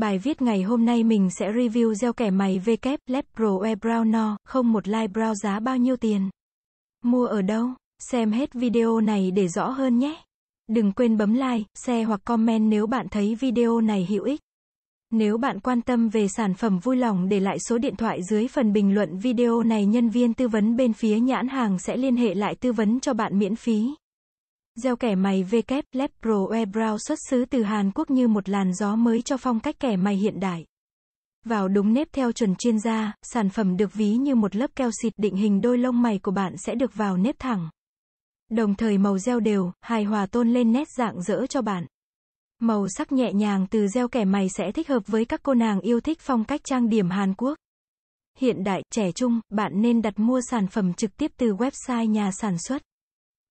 Bài viết ngày hôm nay mình sẽ review gieo kẻ mày VK Lab Pro E No, không một like brow giá bao nhiêu tiền. Mua ở đâu? Xem hết video này để rõ hơn nhé. Đừng quên bấm like, share hoặc comment nếu bạn thấy video này hữu ích. Nếu bạn quan tâm về sản phẩm vui lòng để lại số điện thoại dưới phần bình luận video này nhân viên tư vấn bên phía nhãn hàng sẽ liên hệ lại tư vấn cho bạn miễn phí. Gieo kẻ mày VK Lab Pro Eyebrow xuất xứ từ Hàn Quốc như một làn gió mới cho phong cách kẻ mày hiện đại. Vào đúng nếp theo chuẩn chuyên gia, sản phẩm được ví như một lớp keo xịt định hình đôi lông mày của bạn sẽ được vào nếp thẳng. Đồng thời màu gel đều, hài hòa tôn lên nét dạng dỡ cho bạn. Màu sắc nhẹ nhàng từ gel kẻ mày sẽ thích hợp với các cô nàng yêu thích phong cách trang điểm Hàn Quốc. Hiện đại, trẻ trung, bạn nên đặt mua sản phẩm trực tiếp từ website nhà sản xuất.